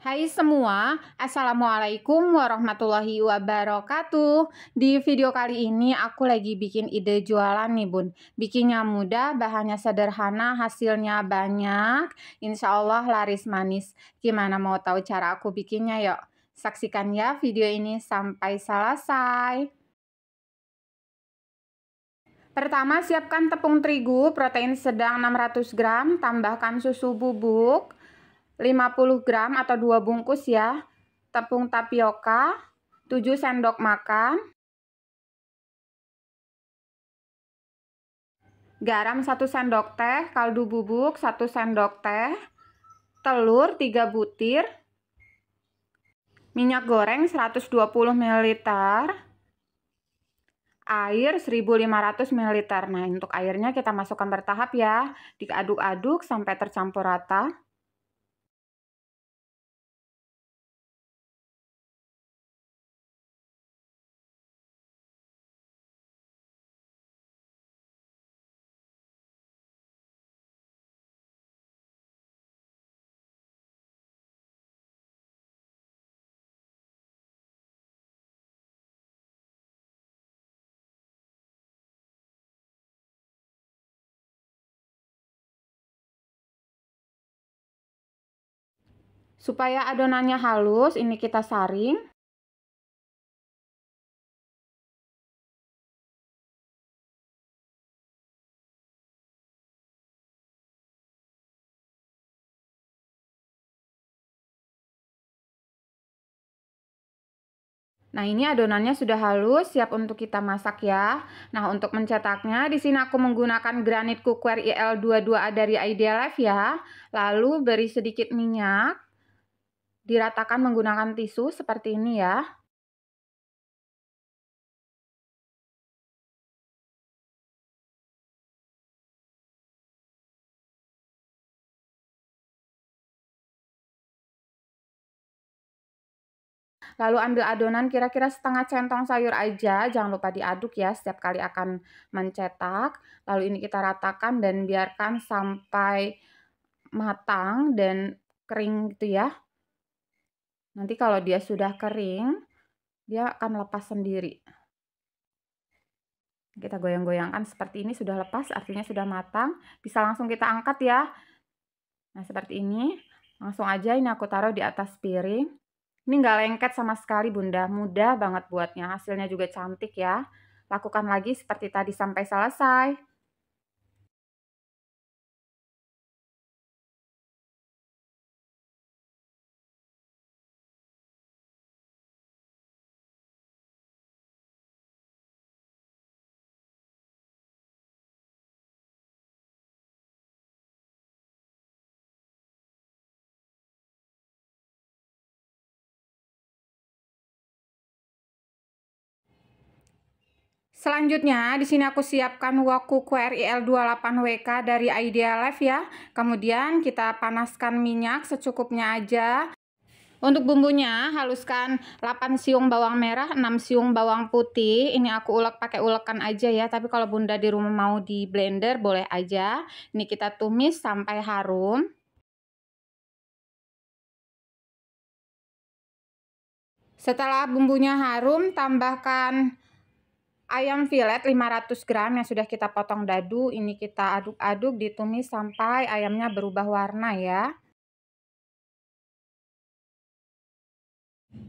Hai semua, Assalamualaikum warahmatullahi wabarakatuh Di video kali ini aku lagi bikin ide jualan nih bun Bikinnya mudah, bahannya sederhana, hasilnya banyak Insya Allah laris manis Gimana mau tahu cara aku bikinnya yuk Saksikan ya video ini sampai selesai Pertama siapkan tepung terigu protein sedang 600 gram Tambahkan susu bubuk 50 gram atau 2 bungkus ya tepung tapioka 7 sendok makan garam 1 sendok teh kaldu bubuk 1 sendok teh telur 3 butir minyak goreng 120 ml air 1500 ml. Nah, untuk airnya kita masukkan bertahap ya. Diaduk-aduk sampai tercampur rata. Supaya adonannya halus, ini kita saring. Nah, ini adonannya sudah halus, siap untuk kita masak ya. Nah, untuk mencetaknya, di sini aku menggunakan granit cookware IL22A dari Idealife ya. Lalu beri sedikit minyak. Diratakan menggunakan tisu seperti ini ya. Lalu ambil adonan kira-kira setengah centong sayur aja, jangan lupa diaduk ya setiap kali akan mencetak. Lalu ini kita ratakan dan biarkan sampai matang dan kering gitu ya. Nanti kalau dia sudah kering, dia akan lepas sendiri. Kita goyang-goyangkan seperti ini, sudah lepas, artinya sudah matang. Bisa langsung kita angkat ya. Nah, seperti ini. Langsung aja ini aku taruh di atas piring. Ini nggak lengket sama sekali bunda, mudah banget buatnya. Hasilnya juga cantik ya. Lakukan lagi seperti tadi sampai selesai. Selanjutnya, di sini aku siapkan waku QRIL 28WK dari Idea Life ya. Kemudian kita panaskan minyak secukupnya aja. Untuk bumbunya, haluskan 8 siung bawang merah, 6 siung bawang putih. Ini aku ulek pakai ulekan aja ya, tapi kalau bunda di rumah mau di blender boleh aja. Ini kita tumis sampai harum. Setelah bumbunya harum, tambahkan ayam filet 500 gram yang sudah kita potong dadu ini kita aduk-aduk ditumis sampai ayamnya berubah warna ya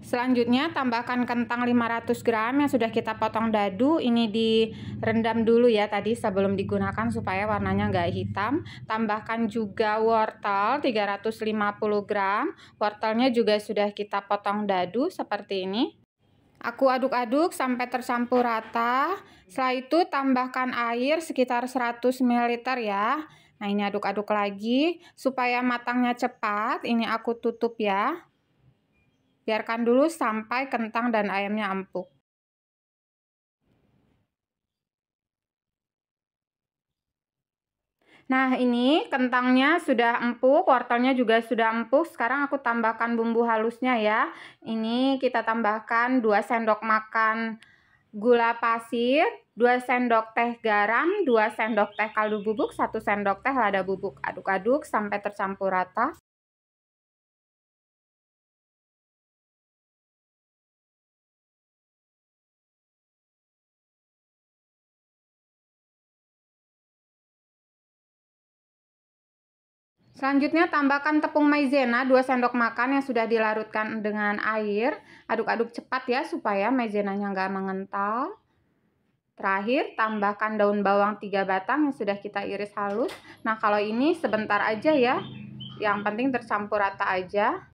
Selanjutnya tambahkan kentang 500 gram yang sudah kita potong dadu Ini direndam dulu ya tadi sebelum digunakan supaya warnanya nggak hitam Tambahkan juga wortel 350 gram Wortelnya juga sudah kita potong dadu seperti ini Aku aduk-aduk sampai tercampur rata. Setelah itu tambahkan air sekitar 100 ml ya. Nah, ini aduk-aduk lagi supaya matangnya cepat. Ini aku tutup ya. Biarkan dulu sampai kentang dan ayamnya empuk. Nah ini kentangnya sudah empuk, wortelnya juga sudah empuk. Sekarang aku tambahkan bumbu halusnya ya. Ini kita tambahkan 2 sendok makan gula pasir, 2 sendok teh garam, 2 sendok teh kaldu bubuk, 1 sendok teh lada bubuk. Aduk-aduk sampai tercampur rata. Selanjutnya tambahkan tepung maizena 2 sendok makan yang sudah dilarutkan dengan air. Aduk-aduk cepat ya supaya maizenanya nggak mengental. Terakhir, tambahkan daun bawang 3 batang yang sudah kita iris halus. Nah, kalau ini sebentar aja ya. Yang penting tercampur rata aja.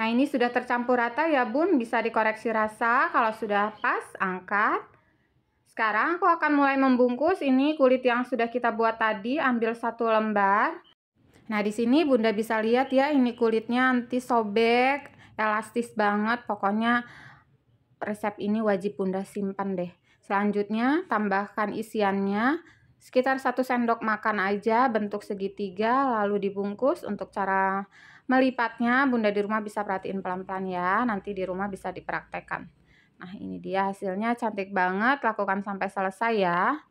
Nah, ini sudah tercampur rata ya, Bun. Bisa dikoreksi rasa. Kalau sudah pas, angkat. Sekarang aku akan mulai membungkus ini kulit yang sudah kita buat tadi, ambil satu lembar. Nah, di sini Bunda bisa lihat ya ini kulitnya anti sobek, elastis banget. Pokoknya resep ini wajib Bunda simpan deh. Selanjutnya tambahkan isiannya sekitar satu sendok makan aja bentuk segitiga lalu dibungkus untuk cara melipatnya Bunda di rumah bisa perhatiin pelan-pelan ya nanti di rumah bisa dipraktekkan Nah ini dia hasilnya cantik banget, lakukan sampai selesai ya.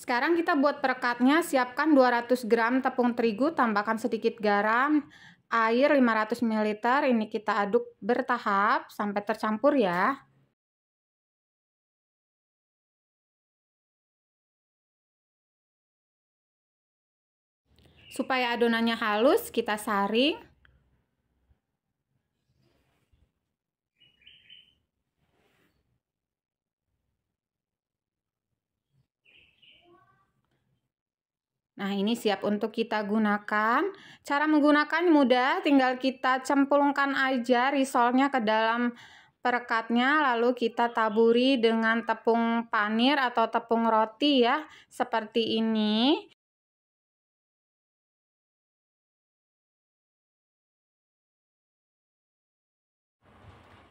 Sekarang kita buat perekatnya, siapkan 200 gram tepung terigu, tambahkan sedikit garam, air 500 ml, ini kita aduk bertahap sampai tercampur ya. Supaya adonannya halus, kita saring. Nah, ini siap untuk kita gunakan. Cara menggunakan mudah, tinggal kita cemplungkan aja risolnya ke dalam perekatnya lalu kita taburi dengan tepung panir atau tepung roti ya, seperti ini.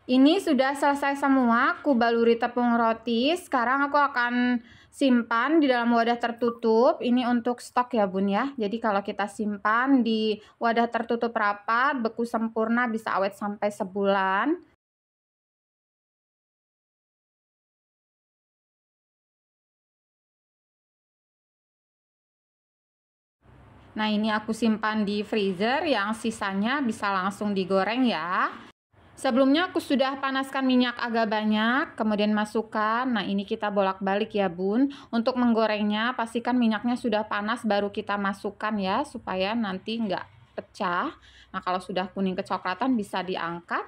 Ini sudah selesai semua, aku baluri tepung roti. Sekarang aku akan simpan di dalam wadah tertutup. Ini untuk stok ya bun ya. Jadi kalau kita simpan di wadah tertutup rapat, beku sempurna bisa awet sampai sebulan. Nah ini aku simpan di freezer yang sisanya bisa langsung digoreng ya. Sebelumnya aku sudah panaskan minyak agak banyak, kemudian masukkan. Nah, ini kita bolak-balik ya, Bun. Untuk menggorengnya, pastikan minyaknya sudah panas baru kita masukkan ya, supaya nanti nggak pecah. Nah, kalau sudah kuning kecoklatan bisa diangkat.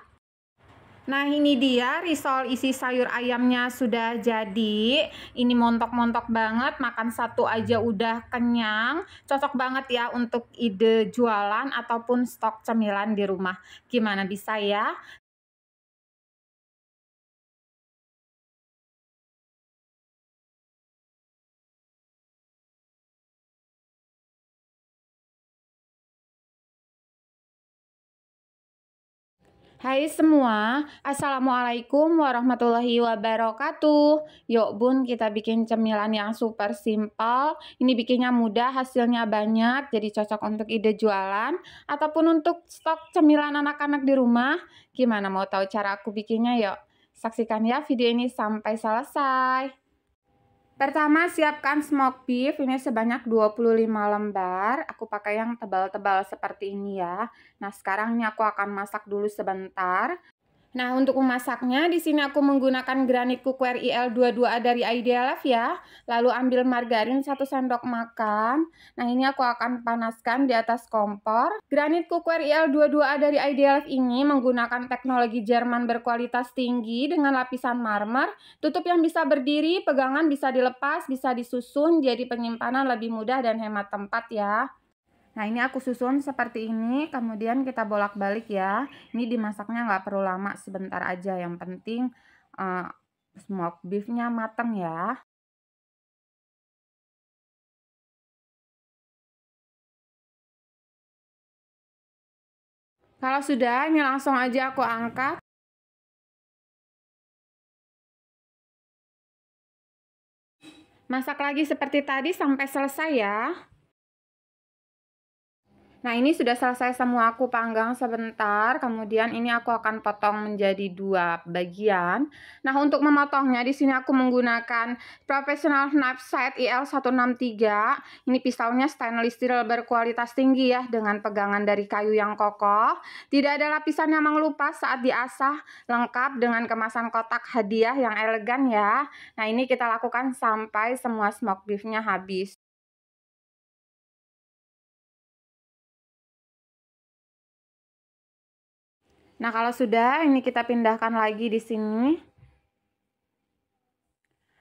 Nah ini dia risol isi sayur ayamnya sudah jadi Ini montok-montok banget makan satu aja udah kenyang Cocok banget ya untuk ide jualan ataupun stok cemilan di rumah Gimana bisa ya? Hai semua, Assalamualaikum warahmatullahi wabarakatuh Yuk bun kita bikin cemilan yang super simple Ini bikinnya mudah, hasilnya banyak Jadi cocok untuk ide jualan Ataupun untuk stok cemilan anak-anak di rumah Gimana mau tahu cara aku bikinnya yuk Saksikan ya video ini sampai selesai Pertama, siapkan smoked beef. Ini sebanyak 25 lembar. Aku pakai yang tebal-tebal seperti ini ya. Nah, sekarang ini aku akan masak dulu sebentar. Nah, untuk memasaknya, di sini aku menggunakan granit cookware IL22A dari Idealife ya. Lalu ambil margarin 1 sendok makan. Nah, ini aku akan panaskan di atas kompor. Granit cookware IL22A dari Idealife ini menggunakan teknologi Jerman berkualitas tinggi dengan lapisan marmer. Tutup yang bisa berdiri, pegangan bisa dilepas, bisa disusun, jadi penyimpanan lebih mudah dan hemat tempat ya. Nah ini aku susun seperti ini kemudian kita bolak-balik ya. Ini dimasaknya nggak perlu lama sebentar aja yang penting uh, eh, smoke beefnya mateng ya. Kalau sudah ini langsung aja aku angkat. Masak lagi seperti tadi sampai selesai ya. Nah ini sudah selesai semua aku panggang sebentar, kemudian ini aku akan potong menjadi dua bagian. Nah untuk memotongnya di sini aku menggunakan professional knife set IL163. Ini pisaunya stainless steel berkualitas tinggi ya dengan pegangan dari kayu yang kokoh. Tidak ada lapisan yang mengelupas saat diasah, lengkap dengan kemasan kotak hadiah yang elegan ya. Nah ini kita lakukan sampai semua smoke beefnya habis. Nah, kalau sudah, ini kita pindahkan lagi di sini.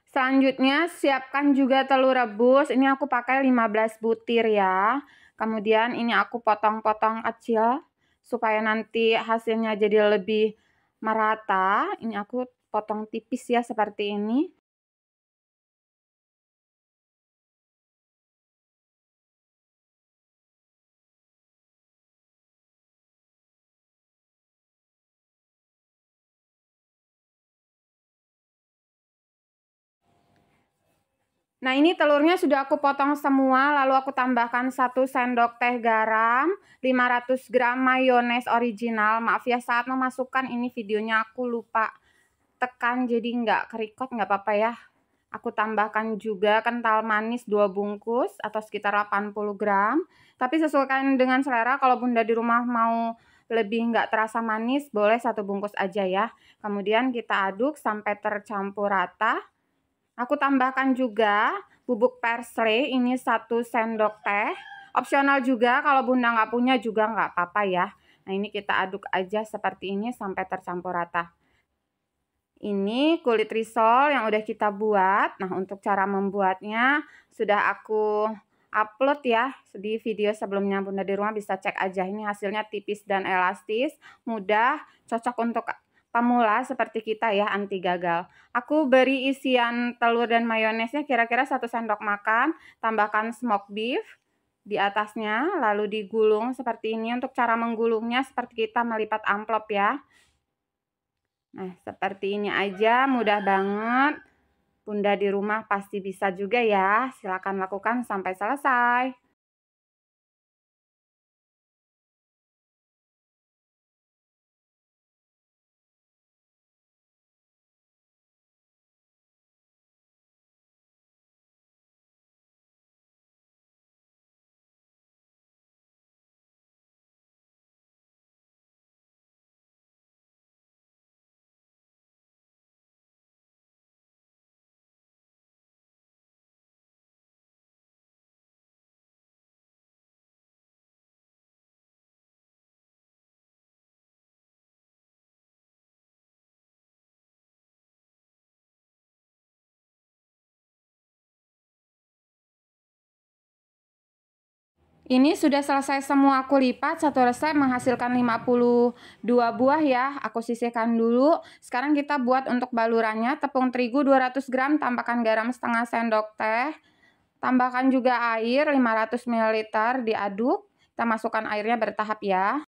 Selanjutnya, siapkan juga telur rebus. Ini aku pakai 15 butir ya. Kemudian ini aku potong-potong kecil supaya nanti hasilnya jadi lebih merata. Ini aku potong tipis ya seperti ini. Nah ini telurnya sudah aku potong semua lalu aku tambahkan 1 sendok teh garam 500 gram mayones original Maaf ya saat memasukkan ini videonya aku lupa tekan jadi nggak kerikot nggak apa-apa ya Aku tambahkan juga kental manis 2 bungkus atau sekitar 80 gram Tapi sesuaikan dengan selera kalau bunda di rumah mau lebih nggak terasa manis boleh satu bungkus aja ya Kemudian kita aduk sampai tercampur rata Aku tambahkan juga bubuk parsley ini satu sendok teh. Opsional juga kalau bunda nggak punya juga nggak apa-apa ya. Nah ini kita aduk aja seperti ini sampai tercampur rata. Ini kulit risol yang udah kita buat. Nah untuk cara membuatnya sudah aku upload ya di video sebelumnya Bunda di rumah bisa cek aja ini hasilnya tipis dan elastis, mudah, cocok untuk pemula seperti kita ya anti gagal. Aku beri isian telur dan mayonesnya kira-kira satu sendok makan, tambahkan smoked beef di atasnya, lalu digulung seperti ini. Untuk cara menggulungnya seperti kita melipat amplop ya. Nah, seperti ini aja, mudah banget. Bunda di rumah pasti bisa juga ya. Silakan lakukan sampai selesai. Ini sudah selesai semua aku lipat, satu resep menghasilkan 52 buah ya. Aku sisihkan dulu. Sekarang kita buat untuk balurannya tepung terigu 200 gram, tambahkan garam setengah sendok teh. Tambahkan juga air 500 ml diaduk. Kita masukkan airnya bertahap ya.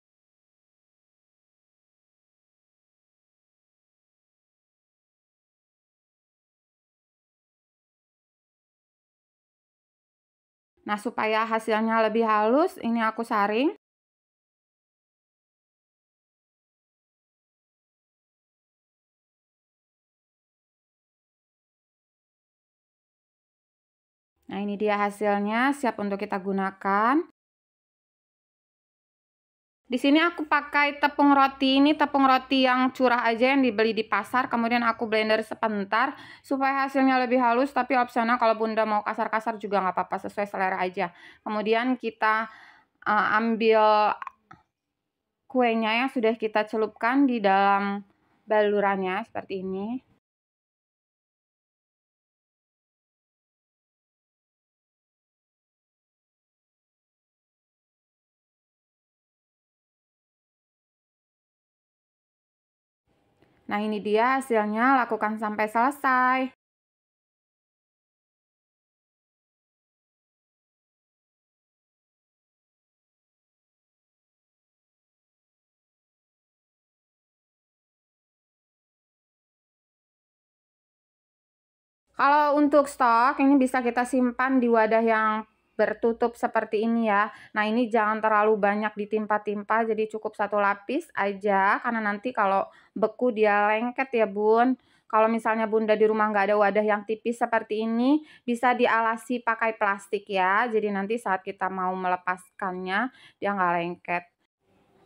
Nah, supaya hasilnya lebih halus, ini aku saring. Nah, ini dia hasilnya siap untuk kita gunakan. Di sini aku pakai tepung roti ini, tepung roti yang curah aja yang dibeli di pasar. Kemudian aku blender sebentar supaya hasilnya lebih halus. Tapi opsional kalau bunda mau kasar-kasar juga nggak apa-apa, sesuai selera aja. Kemudian kita uh, ambil kuenya yang sudah kita celupkan di dalam balurannya seperti ini. Nah ini dia hasilnya, lakukan sampai selesai. Kalau untuk stok ini bisa kita simpan di wadah yang bertutup seperti ini ya. Nah ini jangan terlalu banyak ditimpa-timpa jadi cukup satu lapis aja karena nanti kalau beku dia lengket ya bun. Kalau misalnya bunda di rumah nggak ada wadah yang tipis seperti ini bisa dialasi pakai plastik ya. Jadi nanti saat kita mau melepaskannya dia nggak lengket.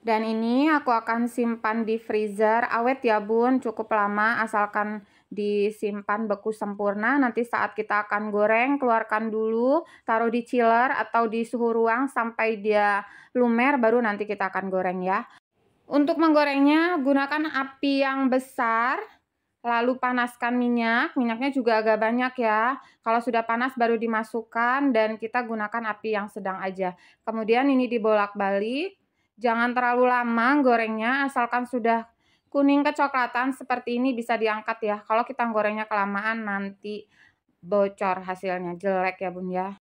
Dan ini aku akan simpan di freezer awet ya bun cukup lama asalkan disimpan beku sempurna. Nanti saat kita akan goreng, keluarkan dulu, taruh di chiller atau di suhu ruang sampai dia lumer, baru nanti kita akan goreng ya. Untuk menggorengnya, gunakan api yang besar, lalu panaskan minyak. Minyaknya juga agak banyak ya. Kalau sudah panas baru dimasukkan dan kita gunakan api yang sedang aja. Kemudian ini dibolak-balik. Jangan terlalu lama gorengnya, asalkan sudah Kuning kecoklatan seperti ini bisa diangkat ya. Kalau kita gorengnya kelamaan nanti bocor hasilnya jelek ya bun ya.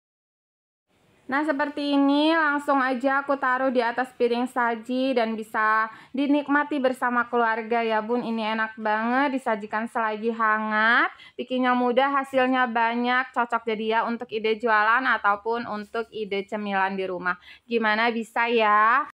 Nah seperti ini langsung aja aku taruh di atas piring saji dan bisa dinikmati bersama keluarga ya bun Ini enak banget disajikan selagi hangat Bikinnya mudah hasilnya banyak cocok jadi ya untuk ide jualan ataupun untuk ide cemilan di rumah Gimana bisa ya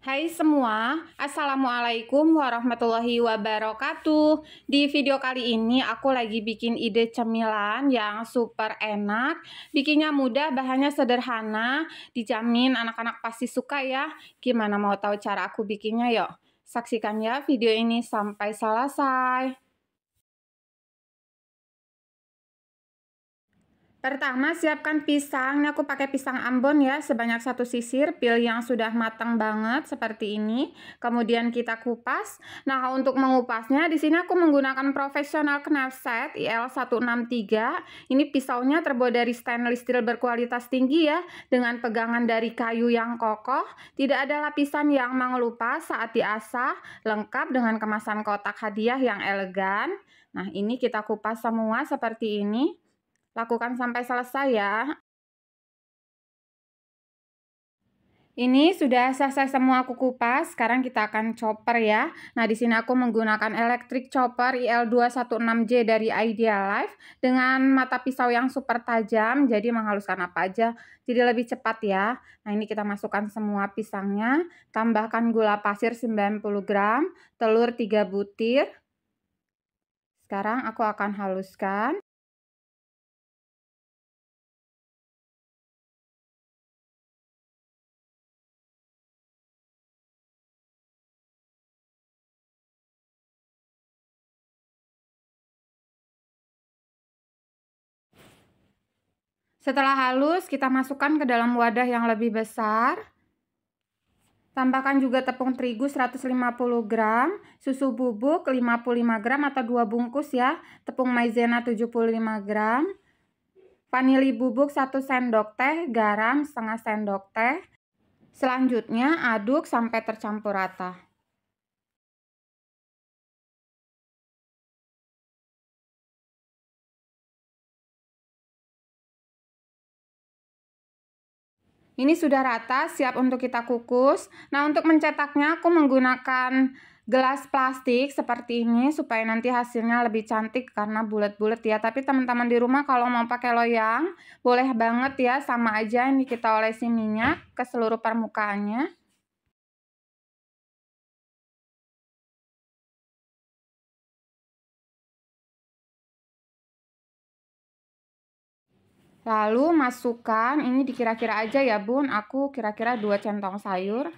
Hai semua, Assalamualaikum warahmatullahi wabarakatuh Di video kali ini aku lagi bikin ide cemilan yang super enak Bikinnya mudah, bahannya sederhana Dijamin anak-anak pasti suka ya Gimana mau tahu cara aku bikinnya yuk Saksikan ya video ini sampai selesai Pertama, siapkan pisang. Ini aku pakai pisang Ambon ya, sebanyak satu sisir. Pil yang sudah matang banget seperti ini. Kemudian kita kupas. Nah, untuk mengupasnya, di sini aku menggunakan profesional knife set IL163. Ini pisaunya terbuat dari stainless steel berkualitas tinggi ya, dengan pegangan dari kayu yang kokoh. Tidak ada lapisan yang mengelupas saat diasah, lengkap dengan kemasan kotak hadiah yang elegan. Nah, ini kita kupas semua seperti ini. Lakukan sampai selesai ya. Ini sudah selesai semua aku kupas, sekarang kita akan chopper ya. Nah, di sini aku menggunakan electric chopper IL216J dari Life dengan mata pisau yang super tajam, jadi menghaluskan apa aja, jadi lebih cepat ya. Nah, ini kita masukkan semua pisangnya, tambahkan gula pasir 90 gram, telur 3 butir. Sekarang aku akan haluskan. Setelah halus, kita masukkan ke dalam wadah yang lebih besar. Tambahkan juga tepung terigu 150 gram, susu bubuk 55 gram atau 2 bungkus ya, tepung maizena 75 gram, vanili bubuk 1 sendok teh, garam setengah sendok teh. Selanjutnya aduk sampai tercampur rata. Ini sudah rata, siap untuk kita kukus. Nah, untuk mencetaknya aku menggunakan gelas plastik seperti ini supaya nanti hasilnya lebih cantik karena bulat-bulat ya. Tapi teman-teman di rumah kalau mau pakai loyang boleh banget ya sama aja ini kita olesi minyak ke seluruh permukaannya. Lalu masukkan, ini dikira-kira aja ya bun, aku kira-kira 2 centong sayur.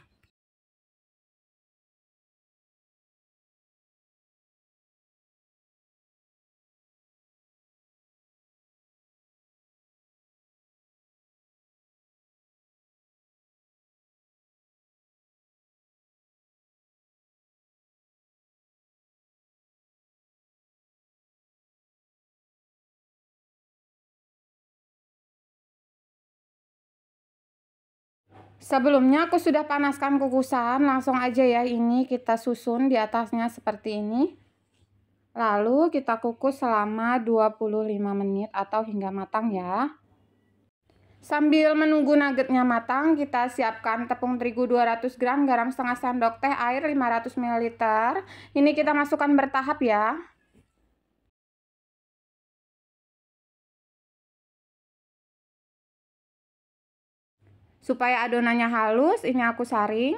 Sebelumnya aku sudah panaskan kukusan, langsung aja ya ini kita susun di atasnya seperti ini. Lalu kita kukus selama 25 menit atau hingga matang ya. Sambil menunggu nuggetnya matang, kita siapkan tepung terigu 200 gram, garam setengah sendok teh, air 500 ml. Ini kita masukkan bertahap ya. Supaya adonannya halus, ini aku saring.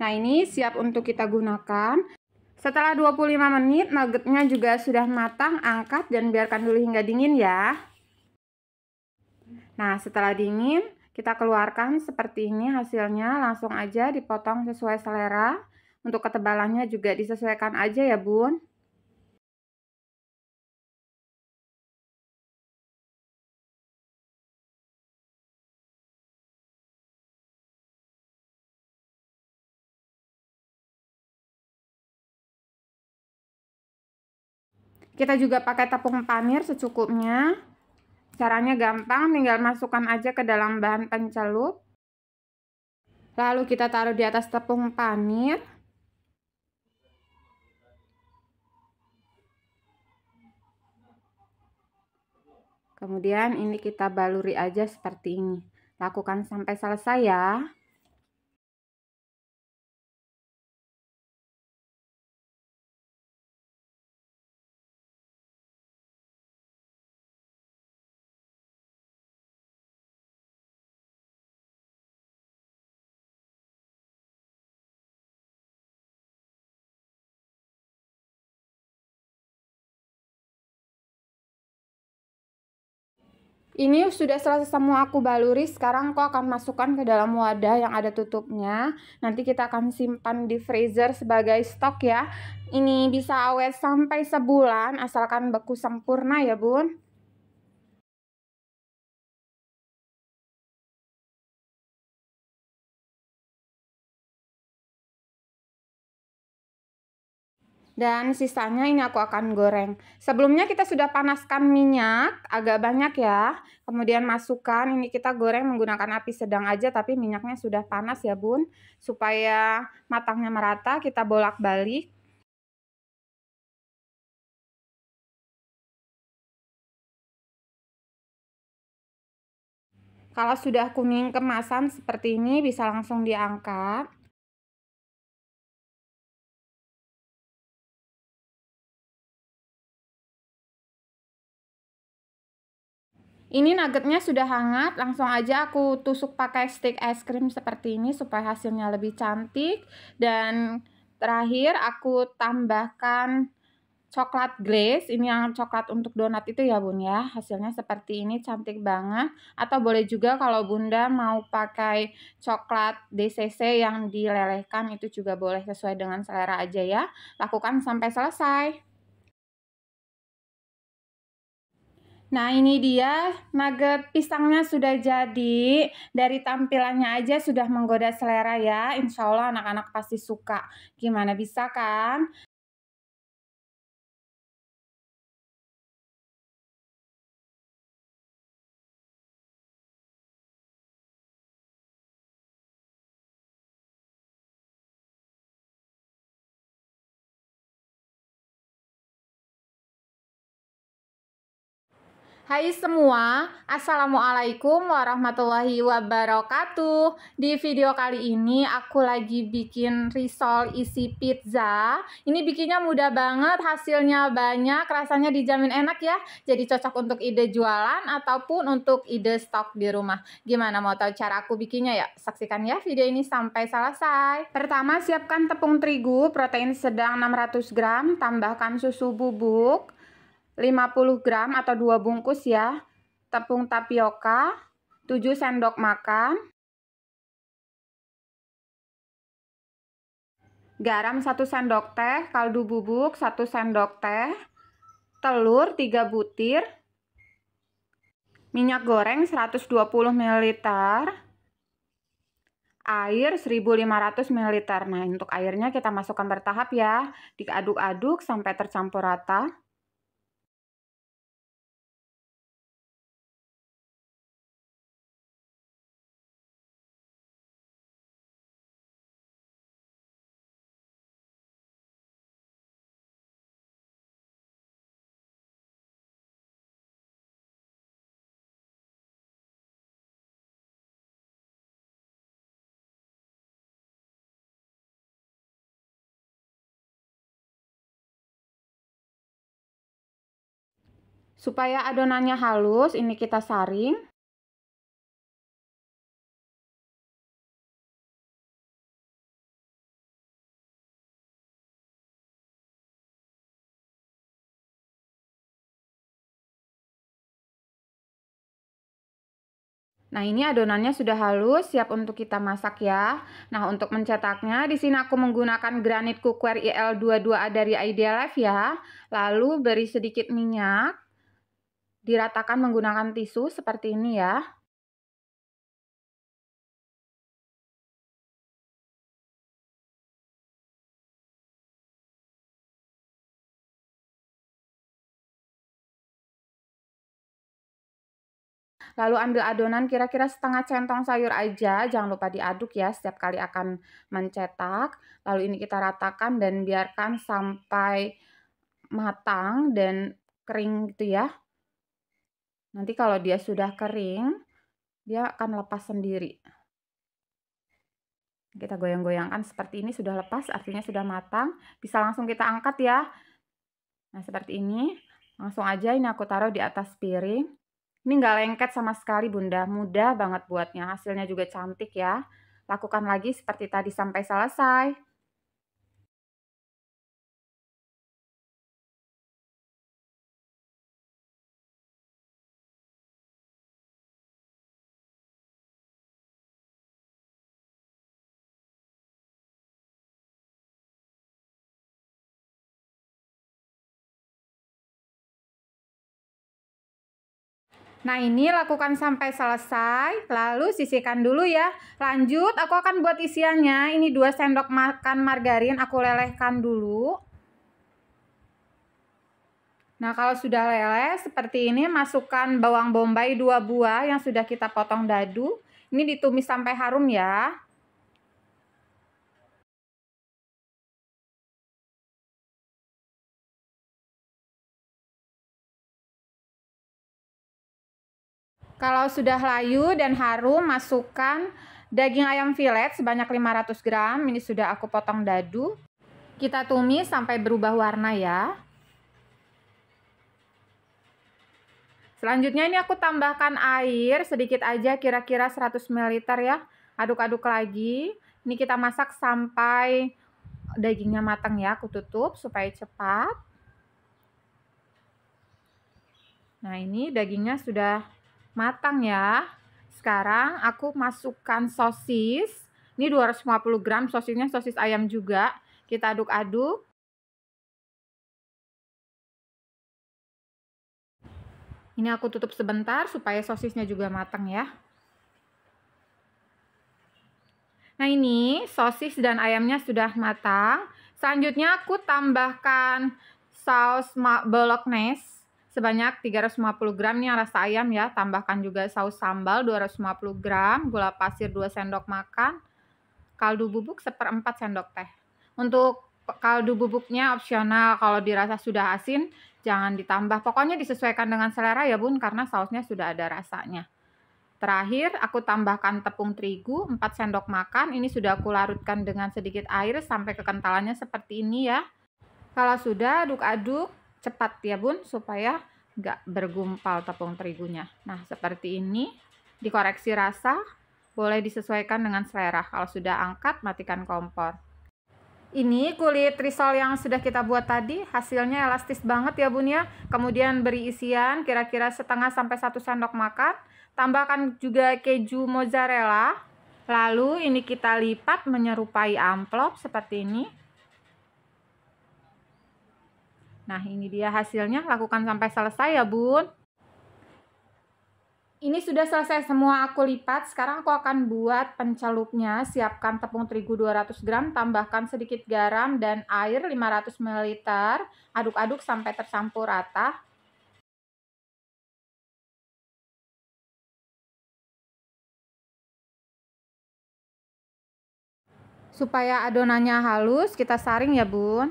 Nah ini siap untuk kita gunakan Setelah 25 menit nuggetnya juga sudah matang Angkat dan biarkan dulu hingga dingin ya Nah setelah dingin kita keluarkan seperti ini hasilnya, langsung aja dipotong sesuai selera. Untuk ketebalannya juga disesuaikan aja ya bun. Kita juga pakai tepung panir secukupnya. Caranya gampang, tinggal masukkan aja ke dalam bahan pencelup. Lalu kita taruh di atas tepung panir. Kemudian ini kita baluri aja seperti ini. Lakukan sampai selesai ya. Ini sudah selesai semua aku baluri. Sekarang aku akan masukkan ke dalam wadah yang ada tutupnya. Nanti kita akan simpan di freezer sebagai stok ya. Ini bisa awet sampai sebulan asalkan beku sempurna ya bun. dan sisanya ini aku akan goreng. Sebelumnya kita sudah panaskan minyak agak banyak ya. Kemudian masukkan ini kita goreng menggunakan api sedang aja tapi minyaknya sudah panas ya Bun. Supaya matangnya merata kita bolak-balik. Kalau sudah kuning kemasan seperti ini bisa langsung diangkat. Ini nuggetnya sudah hangat, langsung aja aku tusuk pakai stick es krim seperti ini supaya hasilnya lebih cantik. Dan terakhir aku tambahkan coklat glaze, ini yang coklat untuk donat itu ya bun ya. Hasilnya seperti ini, cantik banget. Atau boleh juga kalau bunda mau pakai coklat DCC yang dilelehkan itu juga boleh sesuai dengan selera aja ya. Lakukan sampai selesai. Nah ini dia nugget pisangnya sudah jadi Dari tampilannya aja sudah menggoda selera ya Insya Allah anak-anak pasti suka Gimana bisa kan? Hai semua, Assalamualaikum warahmatullahi wabarakatuh Di video kali ini aku lagi bikin risol isi pizza Ini bikinnya mudah banget, hasilnya banyak, rasanya dijamin enak ya Jadi cocok untuk ide jualan ataupun untuk ide stok di rumah Gimana mau tahu cara aku bikinnya ya? Saksikan ya video ini sampai selesai Pertama siapkan tepung terigu, protein sedang 600 gram, tambahkan susu bubuk 50 gram atau 2 bungkus ya tepung tapioka, 7 sendok makan, garam 1 sendok teh, kaldu bubuk 1 sendok teh, telur 3 butir, minyak goreng 120 ml, air 1500 ml. Nah, untuk airnya kita masukkan bertahap ya, diaduk-aduk sampai tercampur rata. Supaya adonannya halus, ini kita saring. Nah, ini adonannya sudah halus, siap untuk kita masak ya. Nah, untuk mencetaknya, di sini aku menggunakan granit cookware IL22A dari Idea Life ya. Lalu beri sedikit minyak. Diratakan menggunakan tisu seperti ini ya. Lalu ambil adonan kira-kira setengah centong sayur aja, jangan lupa diaduk ya setiap kali akan mencetak. Lalu ini kita ratakan dan biarkan sampai matang dan kering gitu ya. Nanti kalau dia sudah kering, dia akan lepas sendiri. Kita goyang-goyangkan seperti ini, sudah lepas, artinya sudah matang. Bisa langsung kita angkat ya. Nah, seperti ini. Langsung aja ini aku taruh di atas piring. Ini nggak lengket sama sekali, Bunda. Mudah banget buatnya. Hasilnya juga cantik ya. Lakukan lagi seperti tadi sampai selesai. Nah ini lakukan sampai selesai, lalu sisihkan dulu ya. Lanjut, aku akan buat isiannya. Ini 2 sendok makan margarin, aku lelehkan dulu. Nah kalau sudah leleh seperti ini, masukkan bawang bombay 2 buah yang sudah kita potong dadu. Ini ditumis sampai harum ya. Kalau sudah layu dan harum, masukkan daging ayam filet sebanyak 500 gram. Ini sudah aku potong dadu. Kita tumis sampai berubah warna ya. Selanjutnya ini aku tambahkan air sedikit aja kira-kira 100 ml ya. Aduk-aduk lagi. Ini kita masak sampai dagingnya matang ya. Aku tutup supaya cepat. Nah ini dagingnya sudah matang ya. Sekarang aku masukkan sosis. Ini 250 gram sosisnya sosis ayam juga. Kita aduk-aduk. Ini aku tutup sebentar supaya sosisnya juga matang ya. Nah ini sosis dan ayamnya sudah matang. Selanjutnya aku tambahkan saus bolognese sebanyak 350 gram nih rasa ayam ya. Tambahkan juga saus sambal 250 gram, gula pasir 2 sendok makan, kaldu bubuk seperempat sendok teh. Untuk kaldu bubuknya opsional kalau dirasa sudah asin jangan ditambah. Pokoknya disesuaikan dengan selera ya bun karena sausnya sudah ada rasanya. Terakhir, aku tambahkan tepung terigu 4 sendok makan. Ini sudah aku larutkan dengan sedikit air sampai kekentalannya seperti ini ya. Kalau sudah, aduk-aduk cepat ya bun supaya nggak bergumpal tepung terigunya. Nah seperti ini dikoreksi rasa boleh disesuaikan dengan selera. Kalau sudah angkat matikan kompor. Ini kulit risol yang sudah kita buat tadi hasilnya elastis banget ya bun ya. Kemudian beri isian kira-kira setengah sampai satu sendok makan. Tambahkan juga keju mozzarella. Lalu ini kita lipat menyerupai amplop seperti ini. Nah, ini dia hasilnya. Lakukan sampai selesai ya, Bun. Ini sudah selesai semua aku lipat. Sekarang aku akan buat pencelupnya. Siapkan tepung terigu 200 gram, tambahkan sedikit garam dan air 500 ml. Aduk-aduk sampai tercampur rata. Supaya adonannya halus, kita saring ya, Bun.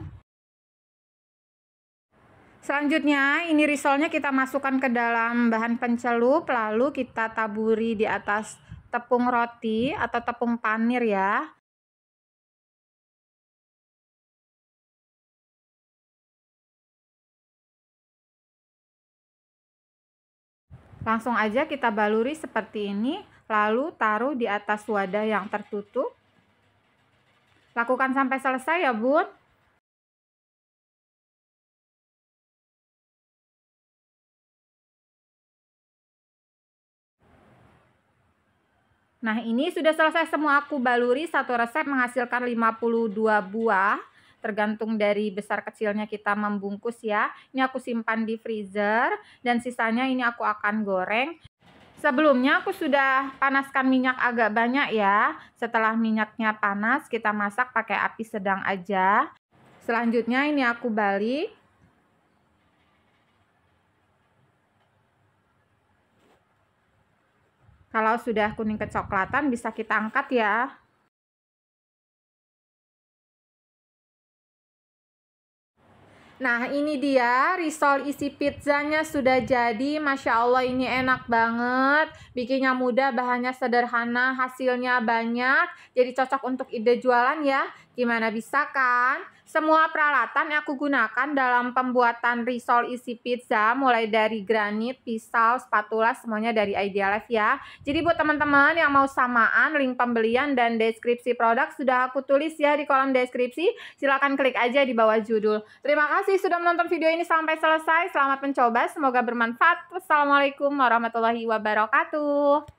Selanjutnya, ini risolnya kita masukkan ke dalam bahan pencelup, lalu kita taburi di atas tepung roti atau tepung panir ya. Langsung aja kita baluri seperti ini, lalu taruh di atas wadah yang tertutup. Lakukan sampai selesai ya bun. Nah, ini sudah selesai semua aku baluri. Satu resep menghasilkan 52 buah. Tergantung dari besar kecilnya kita membungkus ya. Ini aku simpan di freezer. Dan sisanya ini aku akan goreng. Sebelumnya aku sudah panaskan minyak agak banyak ya. Setelah minyaknya panas, kita masak pakai api sedang aja. Selanjutnya ini aku balik. Kalau sudah kuning kecoklatan bisa kita angkat ya. Nah ini dia risol isi pizzanya sudah jadi Masya Allah ini enak banget Bikinnya mudah, bahannya sederhana, hasilnya banyak Jadi cocok untuk ide jualan ya Gimana bisa kan? Semua peralatan yang aku gunakan dalam pembuatan risol isi pizza mulai dari granit, pisau, spatula semuanya dari Idealife ya. Jadi buat teman-teman yang mau samaan link pembelian dan deskripsi produk sudah aku tulis ya di kolom deskripsi. Silahkan klik aja di bawah judul. Terima kasih sudah menonton video ini sampai selesai. Selamat mencoba, semoga bermanfaat. Wassalamualaikum warahmatullahi wabarakatuh.